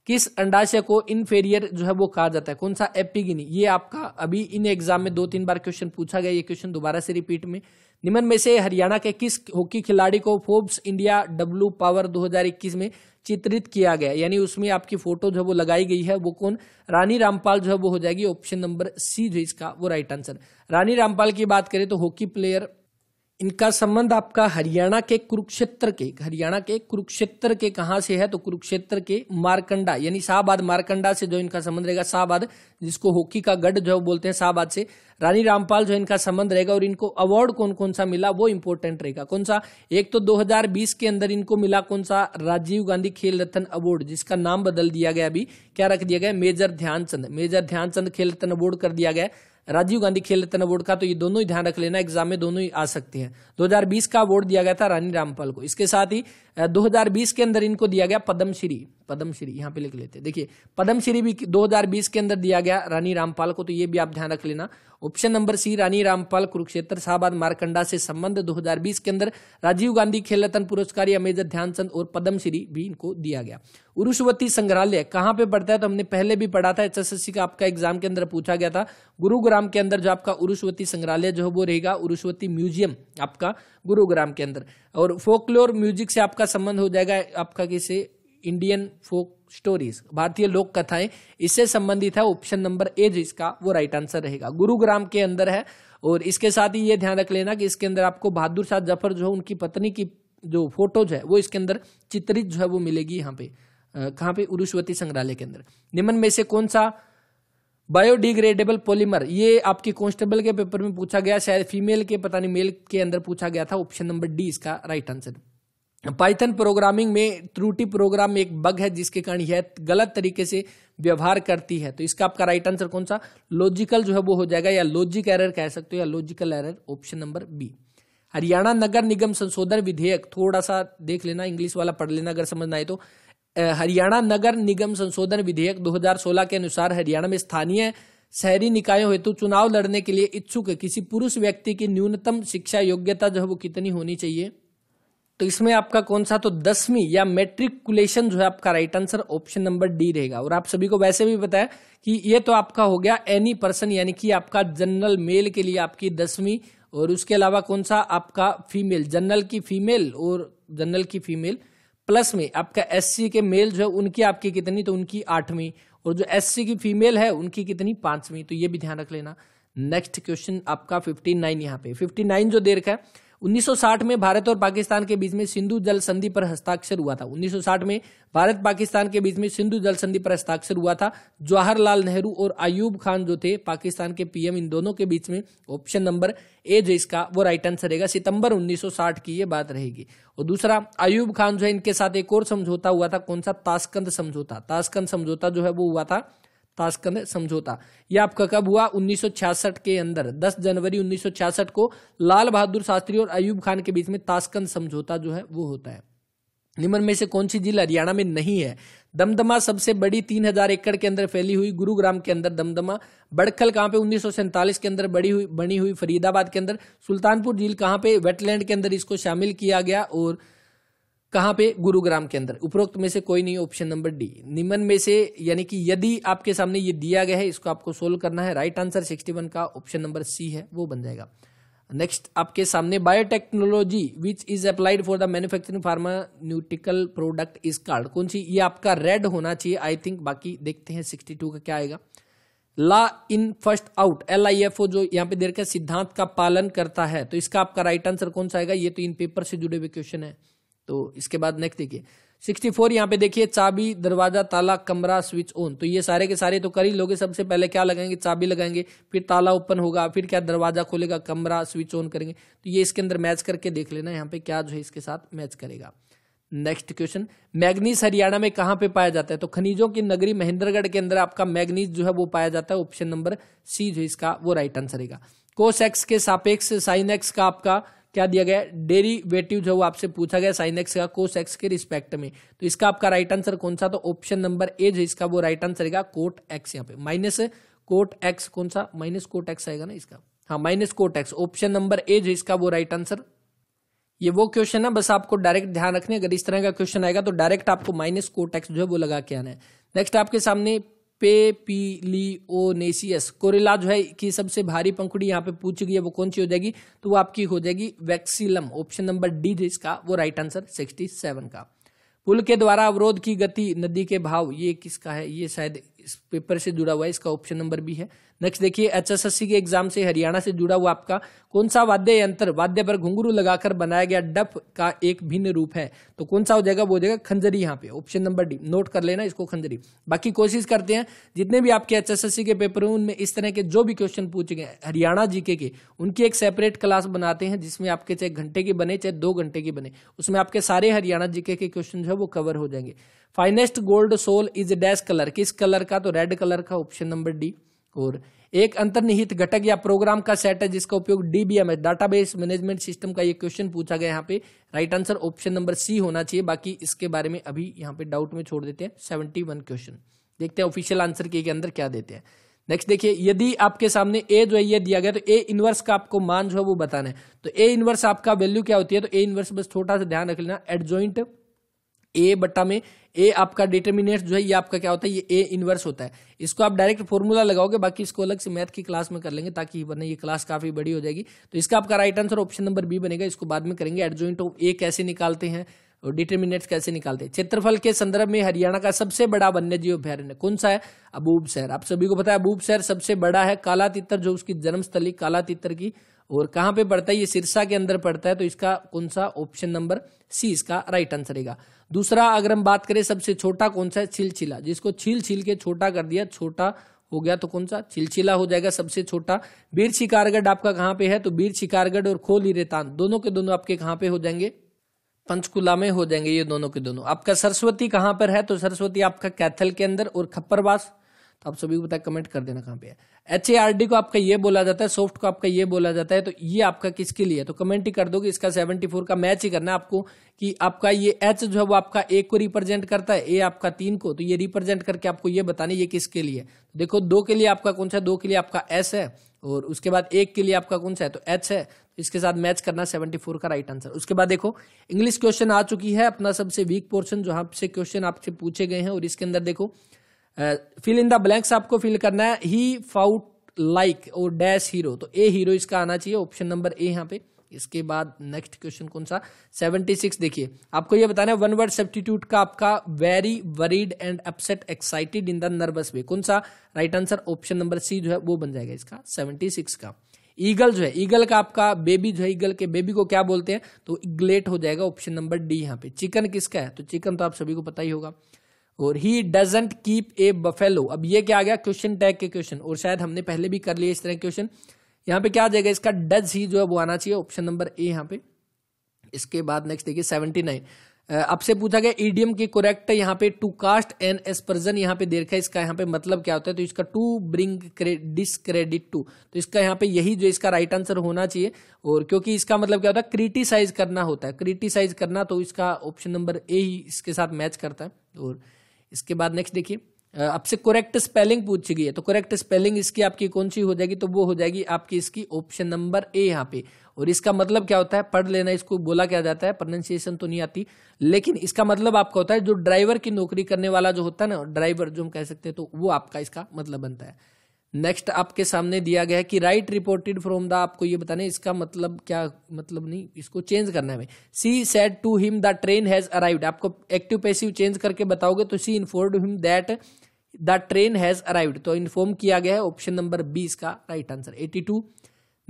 A: किस अंडाशय को इनफेरियर जो है वो कहा जाता है कौन सा एपिगिनी ये आपका अभी इन एग्जाम में दो तीन बार क्वेश्चन पूछा गया ये क्वेश्चन दोबारा से रिपीट में निम्न में से हरियाणा के किस हॉकी खिलाड़ी को फोर्ब्स इंडिया डब्लू पावर 2021 में चित्रित किया गया यानी उसमें आपकी फोटो जो है वो लगाई गई है वो कौन रानी रामपाल जो है वो हो जाएगी ऑप्शन नंबर सी जो इसका वो राइट आंसर रानी रामपाल की बात करें तो हॉकी प्लेयर इनका संबंध आपका हरियाणा के कुरुक्षेत्र के हरियाणा के कुरुक्षेत्र के कहा से है तो कुरुक्षेत्र के मारकंडा यानी शाहबाद मारकंडा से जो इनका संबंध रहेगा शाहबाद जिसको हॉकी का गढ़ जो बोलते हैं शाहबाद से रानी रामपाल जो इनका संबंध रहेगा और इनको अवार्ड कौन कौन सा मिला वो इंपॉर्टेंट रहेगा कौन सा एक तो 2020 के अंदर इनको मिला कौन सा राजीव गांधी खेल रत्न अवार्ड जिसका नाम बदल दिया गया अभी क्या रख दिया गया मेजर ध्यानचंद मेजर ध्यानचंद खेल रत्न अवार्ड कर दिया गया राजीव गांधी खेल रत्न अवार्ड का तो ये दोनों ही ध्यान रख लेना एग्जाम में दोनों ही आ सकते हैं 2020 का अवार्ड दिया गया था रानी रामपाल को इसके साथ ही 2020 के अंदर इनको दिया गया पद्मश्री पद्मश्री यहाँ पे लिख लेते हैं देखिए पद्मश्री भी 2020 के अंदर दिया गया रानी रामपाल को तो ये भी आप ध्यान रख लेना option number C Rani Rampal Kurukshetra Shahabad Markanda से संबंध 2020 के अंदर राजीव गांधी खेल रत्न पुरस्कार या मेजर ध्यानचंद और पद्मश्री भी इनको दिया गया उरुषवती संग्रहालय कहाँ पे पढ़ता है तो हमने पहले भी पढ़ा था एचएसएससी का आपका एग्जाम के अंदर पूछा गया था गुरुग्राम के अंदर जो आपका उरुषवती संग्रहालय जो है वो रहेगा उरुषवती म्यूजियम आपका गुरुग्राम के अंदर और फोकलोर म्यूजिक से आपका संबंध हो जाएगा आपका किसे इंडियन फोक स्टोरीज भारतीय लोक कथाएं इससे संबंधित है ऑप्शन नंबर ए जिसका वो राइट आंसर रहेगा गुरुग्राम के अंदर है और इसके साथ ही ये ध्यान रख लेना कि इसके अंदर आपको बहादुर शाह जफर जो है उनकी पत्नी की जो फोटोज है वो इसके अंदर चित्रित जो है वो मिलेगी यहाँ पे कहाँ पे उरुष्वती संग्रहालय के अंदर निम्न में से कौन सा बायोडिग्रेडेबल पॉलीमर ये आपके कांस्टेबल के पेपर में पूछा गया शायद फीमेल के पता नहीं मेल के अंदर पूछा गया था ऑप्शन नंबर डी इसका राइट आंसर पाइथन प्रोग्रामिंग में त्रुटि प्रोग्राम में एक बग है जिसके कारण यह गलत तरीके से व्यवहार करती है तो इसका आपका राइट आंसर कौन सा लॉजिकल जो है वो हो जाएगा या लॉजिक एरर कह सकते हो या logical error option number B Haryana नगर निगम संशोधन विधेयक थोड़ा सा देख लेना इंग्लिश वाला पढ़ लेना अगर समझना है तो हरियाणा नगर निगम संशोधन विधेयक 2016 के अनुसार हरियाणा में स्थानीय शहरी निकायों हेतु चुनाव लड़ने के लिए इच्छुक किसी पुरुष व्यक्ति की न्यूनतम शिक्षा योग्यता जो है वो कितनी होनी चाहिए तो इसमें आपका कौन सा तो दसवीं या मेट्रिकुलेशन जो है आपका right answer option number D रहेगा और आप सभी को वैसे भी बताया कि ये तो आपका हो गया एनी पर्सन यानी कि आपका जनरल मेल के लिए आपकी दसवीं और उसके अलावा कौन सा आपका फीमेल जनरल की फीमेल और जनरल की फीमेल प्लस में आपका एससी के मेल जो है उनकी आपकी कितनी तो उनकी आठवीं और जो एससी की फीमेल है उनकी कितनी पांचवीं तो ये भी ध्यान रख लेना नेक्स्ट क्वेश्चन आपका फिफ्टी नाइन यहाँ पे फिफ्टी नाइन जो देर का है 1960 में भारत और पाकिस्तान के बीच में सिंधु जल संधि पर हस्ताक्षर हुआ था 1960 में भारत पाकिस्तान के बीच में सिंधु जल संधि पर हस्ताक्षर हुआ था जवाहरलाल नेहरू और अयूब खान जो थे पाकिस्तान के पीएम इन दोनों के बीच में ऑप्शन नंबर ए जो इसका वो राइट आंसर रहेगा सितंबर 1960 की ये बात रहेगी और दूसरा अयूब खान जो है इनके साथ एक और समझौता हुआ था कौन सा ताशकंद समझौता ताशकंद समझौता जो है वो हुआ था ताशकंद समझौता यह आपका कब हुआ 1966 के अंदर 10 जनवरी 1966 को लाल बहादुर शास्त्री और अयूब खान के बीच में ताशकंद समझौता जो है वो होता है निम्न में से कौन सी जिला हरियाणा में नहीं है दमदमा सबसे बड़ी तीन हजार एकड़ के अंदर फैली हुई गुरुग्राम के अंदर दमदमा बड़खल कहाँ पे उन्नीस के अंदर बड़ी हुई बनी हुई फरीदाबाद के अंदर सुल्तानपुर झील कहाँ पे वेटलैंड के अंदर इसको शामिल किया गया और कहाँ पे गुरुग्राम के अंदर उपरोक्त में से कोई नहीं ऑप्शन नंबर डी निम्न में से यानी कि यदि आपके सामने ये दिया गया है इसको आपको सोल्व करना है राइट आंसर सिक्सटी वन का ऑप्शन नंबर सी है वो बन जाएगा नेक्स्ट आपके सामने biotechnology which is applied for the manufacturing pharmaceutical product is called कौन सी ये आपका रेड होना चाहिए आई थिंक बाकी देखते हैं सिक्सटी टू का क्या आएगा ला in first out L I F O जो यहाँ पे देर सिद्धांत का पालन करता है तो इसका आपका राइट आंसर कौन सा आएगा ये तो इन पेपर से जुड़े हुए क्वेश्चन है तो इसके बाद नेक्स्ट देखिए सिक्सटी फोर यहाँ पे देखिए चाबी दरवाजा ताला कमरा स्विच ऑन तो ये सारे के सारे तो कर ही लोगे सबसे पहले क्या लगाएंगे चाबी लगाएंगे फिर ताला ओपन होगा फिर क्या दरवाजा खोलेगा कमरा स्विच ऑन करेंगे तो ये इसके अंदर मैच करके देख लेना यहाँ पे क्या जो है इसके साथ मैच करेगा नेक्स्ट क्वेश्चन मैग्नीज हरियाणा में कहाँ पे पाया जाता है तो खनिजों की नगरी महेंद्रगढ़ के अंदर आपका मैग्नीज जो है वो पाया जाता है ऑप्शन नंबर सी जो इसका वो राइट आंसर है कोसेक्स के सापेक्ष साइनेक्स का आपका क्या दिया गया डेरीवेटिव जो आपसे पूछा गया साइन एक्स का कोस एक्स के रिस्पेक्ट में तो इसका आपका राइट आंसर कौन सा तो ऑप्शन नंबर ए जो इसका वो राइट आंसर रहेगा कोट एक्स यहाँ पे माइनस कोट एक्स कौन सा माइनस कोट एक्स आएगा ना इसका हाँ minus quote X option number A जो इसका वो राइट आंसर ये वो क्वेश्चन है बस आपको डायरेक्ट ध्यान रखने अगर इस तरह का क्वेश्चन आएगा तो डायरेक्ट आपको माइनस कोट एक्स जो है वो लगा के आना है नेक्स्ट आपके सामने पेपीलियोनेसियस कोरेला जो है कि सबसे भारी पंखुड़ी यहाँ पे पूछी गई है वो कौन सी हो जाएगी तो वो आपकी हो जाएगी वैक्सीलम ऑप्शन नंबर डी इसका वो राइट आंसर सिक्सटी सेवन का पुल के द्वारा अवरोध की गति नदी के भाव ये किसका है ये शायद इस पेपर से जुड़ा हुआ है इसका ऑप्शन नंबर भी है नेक्स्ट देखिए एचएसएससी के एग्जाम से हरियाणा से जुड़ा हुआ आपका कौन सा वाद्य यंत्र वाद्य पर घुंगरू लगाकर बनाया गया डफ का एक भिन्न रूप है तो कौन सा हो जाएगा वो हो जाएगा खंजरी यहाँ पे ऑप्शन नंबर डी नोट कर लेना इसको खंजरी बाकी कोशिश करते हैं जितने भी आपके एचएसएससी के पेपर हैं उनमें इस तरह के जो भी क्वेश्चन पूछे गए हरियाणा जीके के उनकी एक सेपरेट क्लास बनाते हैं जिसमें आपके चाहे घंटे की बने चाहे दो घंटे की बने उसमें आपके सारे हरियाणा जीके के क्वेश्चन जो है वो कवर हो जाएंगे finest gold soul is dash colour किस कलर का तो रेड कलर का ऑप्शन नंबर डी और एक अंतर्निहित घटक या प्रोग्राम का सेट है जिसका उपयोग डीबीएमएस डाटाबेस मैनेजमेंट सिस्टम का ये क्वेश्चन पूछा गया यहाँ पे right answer option number C होना चाहिए बाकी इसके बारे में अभी यहाँ पे डाउट में छोड़ देते हैं सेवेंटी वन क्वेश्चन देखते हैं ऑफिशियल आंसर के अंदर क्या देते हैं नेक्स्ट देखिए यदि आपके सामने ए जो है ये दिया गया तो ए इनवर्स का आपको मान जो है वो बताना है तो ए इनवर्स आपका वैल्यू क्या होती है तो ए इनवर्स बस छोटा सा ध्यान रख लेना एडजोइंट ए बटा में ए आपका डिटर्मिनेट जो है ये आपका क्या होता है ये ए इनवर्स होता है इसको आप डायरेक्ट फॉर्मूला लगाओगे बाकी इसको अलग से मैथ की क्लास में कर लेंगे ताकि वरना ये क्लास काफ़ी बड़ी हो जाएगी तो इसका आपका right answer option number B बनेगा इसको बाद में करेंगे एडजॉइंट ऑफ ए कैसे निकालते हैं और डिटर्मिनेट्स कैसे निकालते हैं क्षेत्रफल के संदर्भ में हरियाणा का सबसे बड़ा वन्य जीव अभ्यारण्य कौन सा है अबूब शहर आप सभी को पता है अबूब शहर सबसे बड़ा है काला तितर जो उसकी जन्मस्थली काला तितर की और कहां पे पड़ता है ये सिरसा के अंदर पड़ता है तो इसका कौन सा ऑप्शन नंबर सी इसका राइट आंसर रहेगा दूसरा अगर हम बात करें सबसे छोटा कौन सा है छिलछिला जिसको छील छील के छोटा कर दिया छोटा हो गया तो कौन सा छिलछिला हो जाएगा सबसे छोटा बीर शिकारगढ़ आपका कहाँ पे है तो बीर शिकारगढ़ और खोली रेतान दोनों के दोनों आपके कहां पे हो जाएंगे पंचकुला में हो जाएंगे ये दोनों के दोनों आपका सरस्वती कहाँ पर है तो सरस्वती आपका कैथल के अंदर और खप्परवास तो आप सभी को पता कमेंट कर देना कहां पे है एच ए आर डी को आपका ये बोला जाता है सॉफ्ट को आपका ये बोला जाता है तो ये आपका किसके लिए तो कमेंट ही कर दो कि इसका 74 का मैच ही करना आपको कि आपका ये एच जो है वो आपका एक को रिप्रेजेंट करता है ए आपका तीन को तो ये रिप्रेजेंट करके आपको ये बताना ये किसके लिए तो देखो दो के लिए आपका कौन सा है दो के लिए आपका एस है और उसके बाद एक के लिए आपका कौन सा है तो एच है तो इसके साथ मैच करना 74 का राइट आंसर उसके बाद देखो इंग्लिश क्वेश्चन आ चुकी है अपना सबसे वीक पोर्शन जहां से क्वेश्चन आपसे पूछे गए हैं और इसके अंदर देखो फिल इन द ब्लैंक्स आपको फिल करना है ही फाउट लाइक और डैश हीरो तो ए हीरो इसका आना चाहिए ऑप्शन नंबर ए यहाँ पे इसके बाद नेक्स्ट क्वेश्चन कौन सा सेवेंटी सिक्स देखिए आपको ये बताना है वन वर्ड सब्सटीट्यूट का आपका very worried and upset excited in the nervous way कौन सा right answer option number C जो है वो बन जाएगा इसका सेवेंटी सिक्स का ईगल जो है ईगल का आपका बेबी जो है ईगल के बेबी को क्या बोलते हैं तो इग्लेट हो जाएगा ऑप्शन नंबर डी यहाँ पे चिकन किसका है तो चिकन तो आप सभी को पता ही होगा और he doesn't keep a buffalo अब ये क्या आ गया क्वेश्चन टैग के क्वेश्चन और शायद हमने पहले भी कर लिए इस तरह क्वेश्चन यहाँ पे क्या आ जाएगा इसका डज ही जो है वो आना चाहिए ऑप्शन नंबर ए यहाँ पे इसके बाद नेक्स्ट देखिए सेवेंटी नाइन आपसे पूछा गया ईडीएम की करेक्ट यहाँ पे टू कास्ट एन एस्पर्जन यहाँ पे देखा है इसका यहाँ पे मतलब क्या होता है तो इसका टू ब्रिंग डिसक्रेडिट टू तो इसका यहाँ पे यही जो इसका राइट आंसर होना चाहिए और क्योंकि इसका मतलब क्या होता है क्रिटिसाइज करना होता है क्रिटिसाइज करना तो इसका ऑप्शन नंबर ए ही इसके साथ मैच करता है और इसके बाद नेक्स्ट देखिए आपसे करेक्ट स्पेलिंग पूछी गई है तो करेक्ट स्पेलिंग इसकी आपकी कौन सी हो जाएगी तो वो हो जाएगी आपकी इसकी ऑप्शन नंबर ए यहाँ पे और इसका मतलब क्या होता है पढ़ लेना इसको बोला क्या जाता है प्रोनाउंसिएशन तो नहीं आती लेकिन इसका मतलब आपका होता है जो ड्राइवर की नौकरी करने वाला जो होता है ना ड्राइवर जो हम कह सकते हैं तो वो आपका इसका मतलब बनता है नेक्स्ट आपके सामने दिया गया है कि राइट रिपोर्टेड फ्रॉम द आपको ये बताने इसका मतलब क्या मतलब नहीं इसको चेंज करना है she said to him the train has arrived आपको एक्टिव पैसिव चेंज करके बताओगे तो she inform him that the train has arrived तो इन्फॉर्म किया गया है ऑप्शन नंबर बी इसका right answer eighty two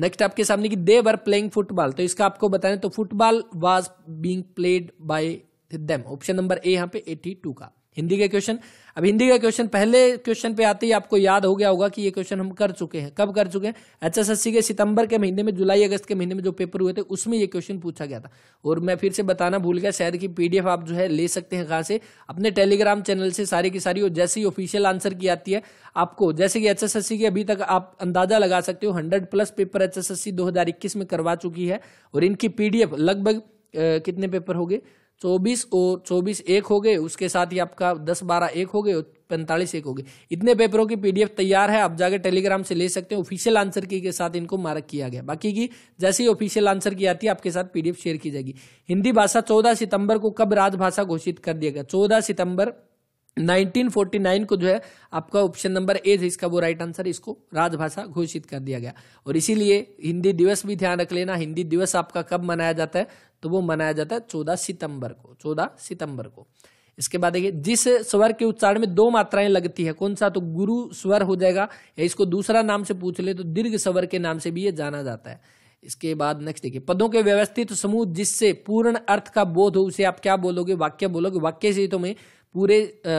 A: next आपके सामने की दे वर प्लेइंग फुटबॉल तो इसका आपको बताने तो football was being played by them option number A यहाँ पे एटी टू का हिंदी के क्वेश्चन अब हिंदी का क्वेश्चन पहले क्वेश्चन पे आते ही आपको याद हो गया होगा कि ये क्वेश्चन हम कर चुके हैं कब कर चुके हैं एचएसएससी के सितंबर के महीने में जुलाई अगस्त के महीने में जो पेपर हुए थे उसमें ये क्वेश्चन पूछा गया था और मैं फिर से बताना भूल गया शायद की पीडीएफ आप जो है ले सकते हैं कहाँ से अपने टेलीग्राम चैनल से सारी की सारी और जैसे ही ऑफिशियल आंसर की आती है आपको जैसे कि एच की अभी तक आप अंदाजा लगा सकते हो hundred plus paper H S में करवा चुकी है और इनकी पीडीएफ लगभग कितने पेपर हो गए चौबीस और चौबीस एक हो गए उसके साथ ही आपका दस बारह एक हो गए पैंतालीस एक हो गए इतने पेपरों की पीडीएफ तैयार है आप जाकर टेलीग्राम से ले सकते हैं ऑफिशियल आंसर की के साथ इनको मार्क किया गया बाकी की जैसे ही ऑफिशियल आंसर की आती है आपके साथ पीडीएफ शेयर की जाएगी हिंदी भाषा चौदह सितंबर को कब राजभाषा घोषित कर दिया गया चौदह सितंबर 1949 को जो है आपका ऑप्शन नंबर ए इसका वो राइट आंसर इसको राजभाषा घोषित कर दिया गया और इसीलिए हिंदी दिवस भी ध्यान रख लेना हिंदी दिवस आपका कब मनाया जाता है तो वो मनाया जाता है चौदह सितंबर को चौदह सितंबर को इसके बाद देखिए जिस स्वर के उच्चारण में दो मात्राएं लगती है कौन सा तो गुरु स्वर हो जाएगा या इसको दूसरा नाम से पूछ ले तो दीर्घ स्वर के नाम से भी ये जाना जाता है इसके बाद नेक्स्ट देखिए पदों के व्यवस्थित समूह जिससे पूर्ण अर्थ का बोध हो उसे आप क्या बोलोगे वाक्य बोलोगे वाक्य से ही तुम्हें तो पूरे आ,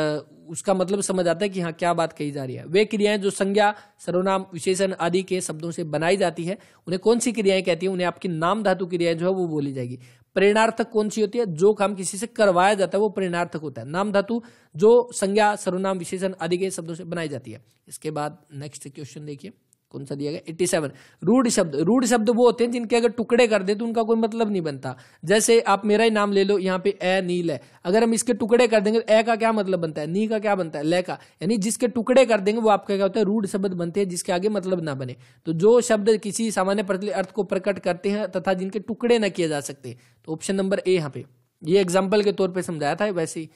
A: उसका मतलब समझ आता है कि हाँ क्या बात कही जा रही है वे क्रियाएं जो संज्ञा सर्वनाम विशेषण आदि के शब्दों से बनाई जाती है उन्हें कौन सी क्रियाएं कहती है उन्हें आपकी नाम धातु क्रियाएं जो है वो बोली जाएगी प्रेरणार्थक कौन सी होती है जो काम किसी से करवाया जाता है वो प्रेरणार्थक होता है नाम धातु जो संज्ञा सर्वनाम विशेषण आदि के शब्दों से बनाई जाती है इसके बाद नेक्स्ट क्वेश्चन देखिए कौन सा दिया गया एट्टी सेवन रूढ़ शब्द रूढ़ शब्द वो होते हैं जिनके अगर टुकड़े कर दे तो उनका कोई मतलब नहीं बनता जैसे आप मेरा ही नाम ले लो यहाँ पे ए नील है अगर हम इसके टुकड़े कर देंगे तो ए का क्या मतलब बनता है नी का क्या बनता है ले का यानी जिसके टुकड़े कर देंगे वो आपका क्या होता है रूढ़ शब्द बनते हैं जिसके आगे मतलब ना बने तो जो शब्द किसी सामान्य प्रतिलित अर्थ को प्रकट करते हैं तथा जिनके टुकड़े ना किए जा सकते तो ऑप्शन नंबर ए यहाँ पे ये एग्जाम्पल के तौर पर समझाया था वैसे ही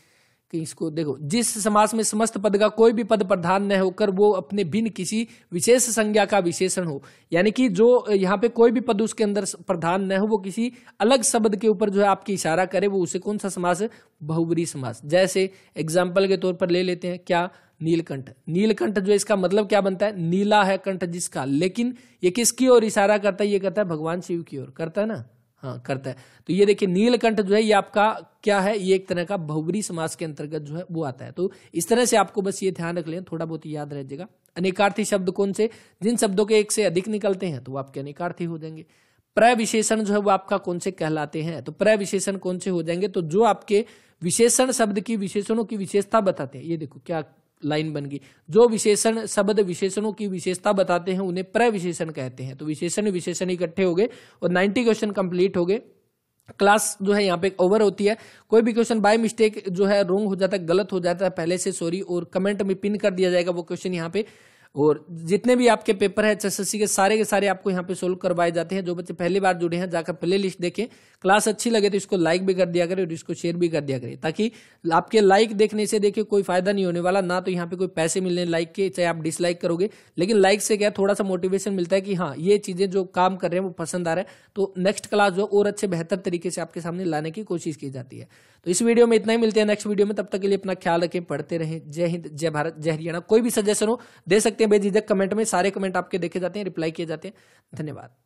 A: कि इसको देखो जिस समास में समस्त पद का कोई भी पद प्रधान न होकर वो अपने भिन्न किसी विशेष संज्ञा का विशेषण हो यानी कि जो यहाँ पे कोई भी पद उसके अंदर प्रधान न हो वो किसी अलग शब्द के ऊपर जो है आपकी इशारा करे वो उसे कौन सा समास बहुबरी समास जैसे एग्जाम्पल के तौर पर ले लेते हैं क्या नीलकंठ नीलकंठ जो इसका मतलब क्या बनता है नीला है कंठ जिसका लेकिन ये किसकी ओर इशारा करता है ये करता है भगवान शिव की ओर करता है ना हाँ करता है तो ये देखिए नीलकंठ जो है ये आपका क्या है ये एक तरह का बहुबरी समाज के अंतर्गत जो है वो आता है तो इस तरह से आपको बस ये ध्यान रख लें थोड़ा बहुत याद रह जाएगा अनेकार्थी शब्द कौन से जिन शब्दों के एक से अधिक निकलते हैं तो वो आपके अनेकार्थी हो जाएंगे प्रय विशेषण जो है वो आपका कौन से कहलाते हैं तो प्रय विशेषण कौन से हो जाएंगे तो जो आपके विशेषण शब्द की विशेषणों की विशेषता बताते हैं ये देखो क्या लाइन बन गई जो विशेषण शब्द विशेषणों की विशेषता बताते हैं उन्हें प्रविशेषण कहते हैं तो विशेषण विशेषण इकट्ठे हो गए और नाइन्टी क्वेश्चन कंप्लीट हो गए क्लास जो है यहाँ पे ओवर होती है कोई भी क्वेश्चन बाय मिस्टेक जो है रोंग हो जाता है गलत हो जाता है पहले से सॉरी और कमेंट में पिन कर दिया जाएगा वो क्वेश्चन यहाँ पे और जितने भी आपके पेपर है एच के सारे के सारे आपको यहाँ पे सोल्व करवाए जाते हैं जो बच्चे पहली बार जुड़े हैं जाकर प्ले लिस्ट देखें क्लास अच्छी लगे तो इसको लाइक भी कर दिया करें और इसको शेयर भी कर दिया करें ताकि आपके लाइक देखने से देखिए कोई फायदा नहीं होने वाला ना तो यहाँ पे कोई पैसे मिलने लाइक के चाहे आप डिसलाइक करोगे लेकिन लाइक से क्या थोड़ा सा मोटिवेशन मिलता है कि हाँ ये चीज़ें जो काम कर रहे हैं वो पसंद आ रहा है तो नेक्स्ट क्लास जो और अच्छे बेहतर तरीके से आपके सामने लाने की कोशिश की जाती है तो इस वीडियो में इतना ही मिलते हैं नेक्स्ट वीडियो में तब तक के लिए अपना ख्याल रखें पढ़ते रहें जय हिंद जय भारत जय हरियाणा कोई भी सजेशन हो दे सकते हैं हैं बेझिझक कमेंट में सारे कमेंट आपके देखे जाते हैं रिप्लाई किए जाते हैं धन्यवाद